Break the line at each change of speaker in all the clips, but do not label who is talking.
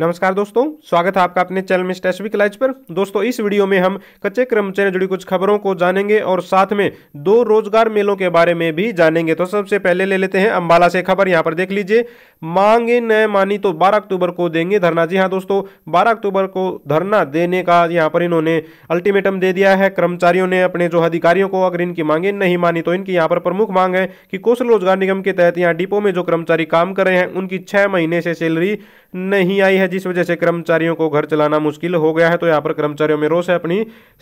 नमस्कार दोस्तों स्वागत है आपका अपने चैनल में स्टेसिफिक लाइज पर दोस्तों इस वीडियो में हम कच्चे कर्मचारी जुड़ी कुछ खबरों को जानेंगे और साथ में दो रोजगार मेलों के बारे में भी जानेंगे तो सबसे पहले ले लेते हैं अंबाला से खबर यहां पर देख लीजिए मांगे न मानी तो 12 अक्टूबर को देंगे धरना जी हाँ दोस्तों बारह अक्टूबर को धरना देने का यहाँ पर इन्होंने अल्टीमेटम दे दिया है कर्मचारियों ने अपने जो अधिकारियों को अगर इनकी मांगे नहीं मानी तो इनकी यहाँ पर प्रमुख मांग है कि कौशल रोजगार निगम के तहत यहाँ डिपो में जो कर्मचारी काम कर रहे हैं उनकी छह महीने से सैलरी नहीं आई है है जिस वजह से कर्मचारियों को घर चलाना मुश्किल हो गया है तो यहाँ पर कर्मचारियों में रोष है अपनी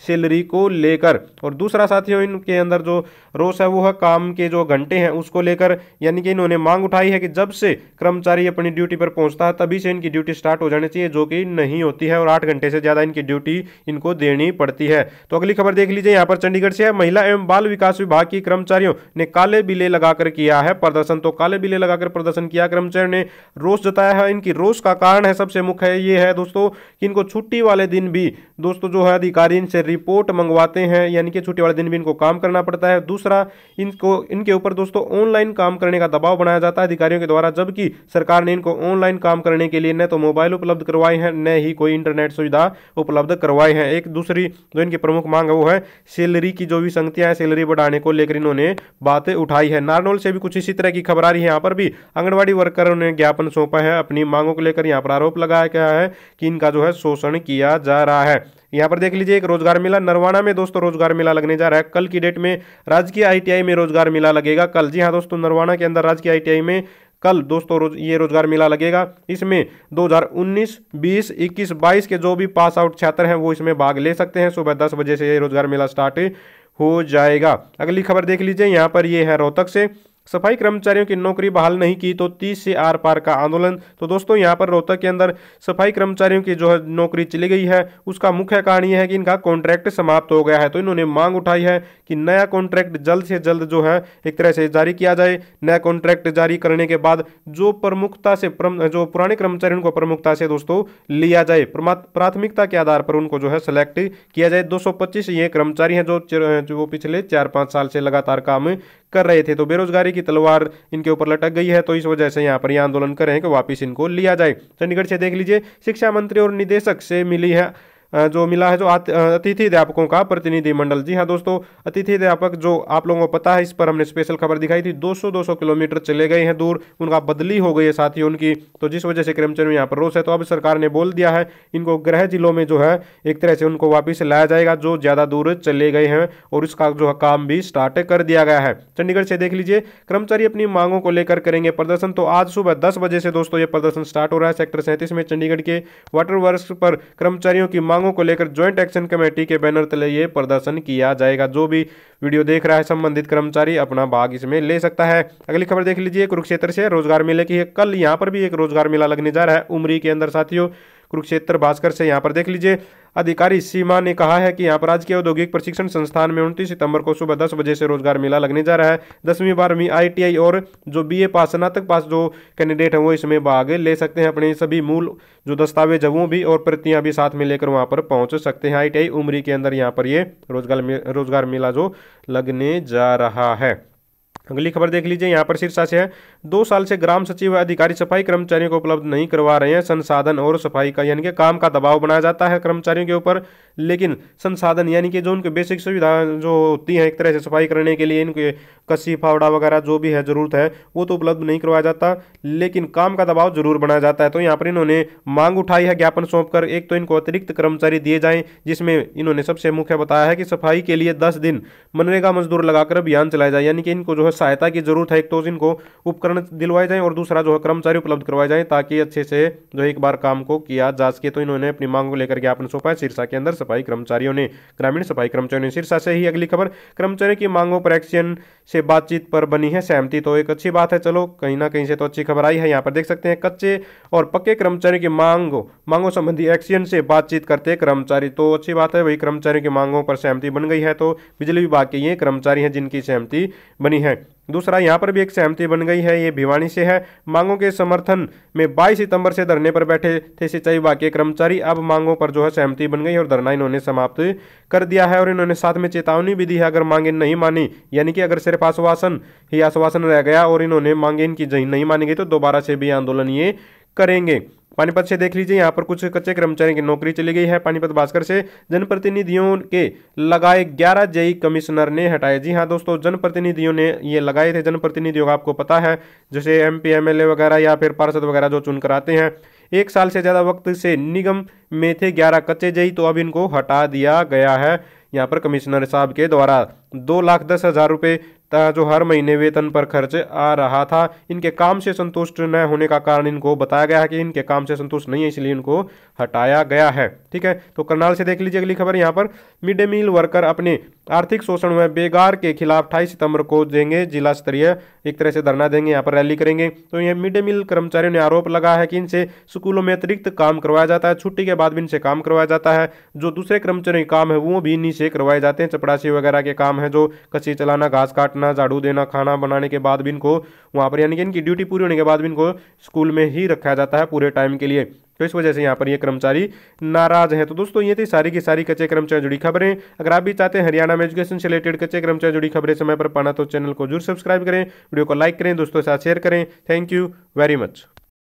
सैलरी को लेकर और दूसरा साथियों इनके अंदर जो रोष है वो है काम के जो घंटे हैं उसको लेकर यानी कि इन्होंने मांग उठाई है कि जब से कर्मचारी अपनी ड्यूटी पर पहुँचता है तभी से इनकी ड्यूटी स्टार्ट हो जानी चाहिए जो कि नहीं होती है और आठ घंटे से ज़्यादा इनकी ड्यूटी इनको देनी पड़ती है तो अगली खबर देख लीजिए यहाँ पर चंडीगढ़ से है महिला एवं बाल विकास विभाग की कर्मचारियों ने काले बिले लगाकर किया है प्रदर्शन तो काले बिले लगाकर प्रदर्शन किया कर्मचारियों ने रोष जताया है इनकी रोष का कारण है सबसे सबसे मुख्य ये है दोस्तों कि इनको छुट्टी वाले दिन भी दोस्तों जो है अधिकारी इनसे रिपोर्ट मंगवाते हैं यानी कि छुट्टी वाले दिन भी इनको काम करना पड़ता है दूसरा इनको इनके ऊपर दोस्तों ऑनलाइन काम करने का दबाव बनाया जाता है अधिकारियों के द्वारा जबकि सरकार ने इनको ऑनलाइन काम करने के लिए न तो मोबाइल उपलब्ध करवाए हैं न ही कोई इंटरनेट सुविधा उपलब्ध करवाए हैं एक दूसरी जो इनकी प्रमुख मांग है वो है सैलरी की जो भी संख्या है सैलरी बढ़ाने को लेकर इन्होंने बातें उठाई है नारनौल से भी कुछ इसी तरह की खबर आ रही है यहाँ पर भी आंगनबाड़ी वर्करों ने ज्ञापन सौंपा है अपनी मांगों को लेकर यहाँ पर आरोप लगाया गया है कि इनका जो है शोषण किया जा रहा है यहाँ पर देख लीजिए एक रोजगार मेला नरवाना में दोस्तों रोजगार मेला लगने जा रहा है कल की डेट में राजकीय आईटीआई में रोजगार मेला लगेगा कल जी हाँ दोस्तों नरवाना के अंदर राजकीय आईटीआई में कल दोस्तों रोज ये रोजगार मेला लगेगा इसमें 2019, 20, 21, 22 के जो भी पास आउट छात्र हैं वो इसमें भाग ले सकते हैं सुबह दस बजे से ये रोजगार मेला स्टार्ट हो जाएगा अगली खबर देख लीजिए यहाँ पर ये है रोहतक से सफाई कर्मचारियों की नौकरी बहाल नहीं की तो तीस से आर पार का आंदोलन तो दोस्तों यहाँ पर रोहतक के अंदर सफाई कर्मचारियों की जो है नौकरी चली गई है उसका मुख्य कारण यह है कि इनका कॉन्ट्रैक्ट समाप्त हो गया है तो इन्होंने मांग उठाई है कि नया कॉन्ट्रैक्ट जल्द से जल्द जो है एक तरह से जारी किया जाए नया कॉन्ट्रैक्ट जारी करने के बाद जो प्रमुखता से जो पुराने कर्मचारी उनको प्रमुखता से दोस्तों लिया जाए प्राथमिकता के आधार पर उनको जो है सिलेक्ट किया जाए दो ये कर्मचारी हैं जो, जो पिछले चार पाँच साल से लगातार काम कर रहे थे तो बेरोजगारी की तलवार इनके ऊपर लटक गई है तो इस वजह से यहाँ पर यह आंदोलन करें कि वापिस इनको लिया जाए चंडीगढ़ से देख लीजिए शिक्षा मंत्री और निदेशक से मिली है जो मिला है जो अतिथि अध्यापकों का प्रतिनिधिमंडल जी हाँ दोस्तों अतिथि अध्यापक जो आप लोगों को पता है इस पर हमने स्पेशल खबर दिखाई थी 200 200 किलोमीटर चले गए हैं दूर उनका बदली हो गई है साथियों उनकी तो जिस वजह से कर्मचारियों यहाँ पर रोष है तो अब सरकार ने बोल दिया है इनको गृह जिलों में जो है एक तरह से उनको वापिस लाया जाएगा जो ज़्यादा दूर चले गए हैं और इसका जो काम भी स्टार्ट कर दिया गया है चंडीगढ़ से देख लीजिए कर्मचारी अपनी मांगों को लेकर करेंगे प्रदर्शन तो आज सुबह दस बजे से दोस्तों ये प्रदर्शन स्टार्ट हो रहा है सेक्टर सैंतीस में चंडीगढ़ के वाटर वर्क पर कर्मचारियों की मांग मांगों को लेकर ज्वाइंट एक्शन कमेटी के बैनर तले ये प्रदर्शन किया जाएगा जो भी वीडियो देख रहा है संबंधित कर्मचारी अपना भाग इसमें ले सकता है अगली खबर देख लीजिए कुरुक्षेत्र से रोजगार मेले की कल यहाँ पर भी एक रोजगार मेला लगने जा रहा है उमरी के अंदर साथियों कुरुक्षेत्र भास्कर से यहाँ पर देख लीजिए अधिकारी सीमा ने कहा है कि यहाँ पर राजकीय औद्योगिक प्रशिक्षण संस्थान में उनतीस सितंबर को सुबह दस बजे से रोजगार मेला लगने जा रहा है दसवीं बारहवीं आईटीआई और जो बीए पास स्नातक पास जो कैंडिडेट हैं वो इसमें भाग ले सकते हैं अपने सभी मूल जो दस्तावेज है वो भी और प्रतियाँ भी साथ में लेकर वहाँ पर पहुँच सकते हैं आई उमरी के अंदर यहाँ पर ये रोजगार रोजगार मेला जो लगने जा रहा है अगली खबर देख लीजिए यहाँ पर शीर्षा से है दो साल से ग्राम सचिव अधिकारी सफाई कर्मचारियों को उपलब्ध नहीं करवा रहे हैं संसाधन और सफाई का यानी कि काम का दबाव बनाया जाता है कर्मचारियों के ऊपर लेकिन संसाधन यानी कि जो उनके बेसिक सुविधा जो होती है एक तरह से सफाई करने के लिए इनके कसी फावड़ा वगैरह जो भी है ज़रूरत है वो तो उपलब्ध नहीं करवाया जाता लेकिन काम का दबाव जरूर बनाया जाता है तो यहाँ पर इन्होंने मांग उठाई है ज्ञापन सौंप एक तो इनको अतिरिक्त कर्मचारी दिए जाएँ जिसमें इन्होंने सबसे मुख्य बताया है कि सफाई के लिए दस दिन मनरेगा मजदूर लगाकर अभियान चलाया जाए यानी कि इनको जो है सहायता की जरूरत है एक तो इनको उपकरण प्रशिक्षण दिलवाए जाएँ और दूसरा जो है कर्मचारी उपलब्ध करवाए जाएँ ताकि अच्छे से जो एक बार काम को किया जा सके तो इन्होंने अपनी मांग को लेकर ज्ञापन सौंपा है सिरसा के अंदर सफाई कर्मचारियों ने ग्रामीण सफाई कर्मचारियों ने सिरसा से ही अगली खबर कर्मचारियों की मांगों पर एक्शन से बातचीत पर बनी है सहमति तो एक अच्छी बात है चलो कहीं ना कहीं से तो अच्छी खबर आई है यहाँ पर देख सकते हैं कच्चे और पक्के कर्मचारियों की मांग मांगों संबंधी एक्शन से बातचीत करते कर्मचारी तो अच्छी बात है वही कर्मचारियों की मांगों पर सहमति बन गई है तो बिजली विभाग के ये कर्मचारी हैं जिनकी सहमति बनी है दूसरा यहाँ पर भी एक सहमति बन गई है ये भिवानी से है मांगों के समर्थन में 22 सितंबर से धरने पर बैठे थे सिंचाई विभाग के कर्मचारी अब मांगों पर जो है सहमति बन गई और धरना इन्होंने समाप्त कर दिया है और इन्होंने साथ में चेतावनी भी दी है अगर मांगे नहीं मानी यानी कि अगर सिर्फ आश्वासन ही आश्वासन रह गया और इन्होंने मांगे इनकी जही नहीं मानी गई तो दोबारा से भी आंदोलन ये करेंगे पानीपत से देख लीजिए यहाँ पर कुछ कच्चे कर्मचारियों की नौकरी चली गई है पानीपत भास्कर से जनप्रतिनिधियों के लगाए ग्यारह जेई कमिश्नर ने हटाए जी हाँ दोस्तों जनप्रतिनिधियों ने ये लगाए थे जनप्रतिनिधियों का आपको पता है जैसे एम पी वगैरह या फिर पार्षद वगैरह जो चुनकर आते हैं एक साल से ज़्यादा वक्त से निगम में थे ग्यारह कच्चे जई तो अब इनको हटा दिया गया है यहाँ पर कमिश्नर साहब के द्वारा दो लाख दस हज़ार रुपये तथा जो हर महीने वेतन पर खर्च आ रहा था इनके काम से संतुष्ट न होने का कारण इनको बताया गया है कि इनके काम से संतुष्ट नहीं है इसलिए इनको हटाया गया है ठीक है तो करनाल से देख लीजिए अगली खबर यहाँ पर मिड डे मील वर्कर अपने आर्थिक शोषण में बेगार के खिलाफ अठाईस सितंबर को देंगे जिला स्तरीय एक तरह से धरना देंगे यहाँ पर रैली करेंगे तो यह मिड डे मील कर्मचारियों ने आरोप लगाया है कि इनसे स्कूलों में अतिरिक्त काम करवाया जाता है छुट्टी के बाद भी इनसे काम करवाया जाता है जो दूसरे कर्मचारी काम है वो भी इन्हीं से करवाए जाते हैं चपड़ासी वगैरह के काम है जो कसी चलाना घास काटना करना झाड़ू देना खाना बनाने के बाद भी इनको वहाँ पर यानी कि इनकी ड्यूटी पूरी होने के बाद भी इनको स्कूल में ही रखा जाता है पूरे टाइम के लिए तो इस वजह से यहाँ पर ये कर्मचारी नाराज हैं तो दोस्तों ये थी सारी की सारी कच्चे कर्मचारी जुड़ी खबरें अगर आप भी चाहते हैं हरियाणा में एजुकेशन से रिलेटेड कच्चे कर्मचारी जुड़ी खबरें समय पर पाना तो चैनल को जरूर सब्सक्राइब करें वीडियो को लाइक करें दोस्तों के साथ शेयर करें थैंक यू वेरी मच